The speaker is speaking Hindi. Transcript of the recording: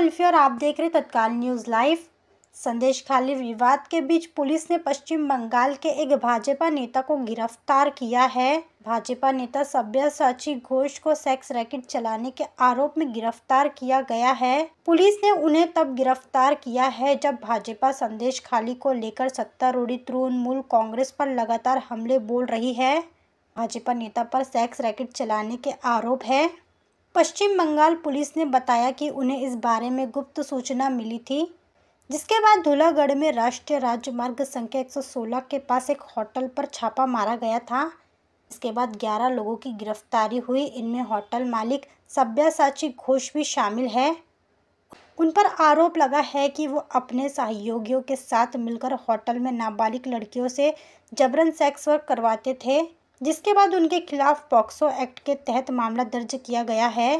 अल्फी और आप देख रहे तत्काल न्यूज़ लाइव संदेश खाली विवाद के बीच पुलिस ने पश्चिम बंगाल के एक भाजपा नेता को गिरफ्तार किया है भाजपा नेता सभ्या साची घोष को सेक्स रैकेट चलाने के आरोप में गिरफ्तार किया गया है पुलिस ने उन्हें तब गिरफ्तार किया है जब भाजपा संदेश खाली को लेकर सत्तारूढ़ी तृणमूल कांग्रेस पर लगातार हमले बोल रही है भाजपा नेता पर सेक्स रैकेट चलाने के आरोप है पश्चिम बंगाल पुलिस ने बताया कि उन्हें इस बारे में गुप्त सूचना मिली थी जिसके बाद धूलागढ़ में राष्ट्रीय राजमार्ग संख्या 116 के पास एक होटल पर छापा मारा गया था इसके बाद 11 लोगों की गिरफ्तारी हुई इनमें होटल मालिक सभ्यासाची घोष भी शामिल है उन पर आरोप लगा है कि वो अपने सहयोगियों के साथ मिलकर होटल में नाबालिग लड़कियों से जबरन सेक्स वर्क करवाते थे जिसके बाद उनके खिलाफ पॉक्सो एक्ट के तहत मामला दर्ज किया गया है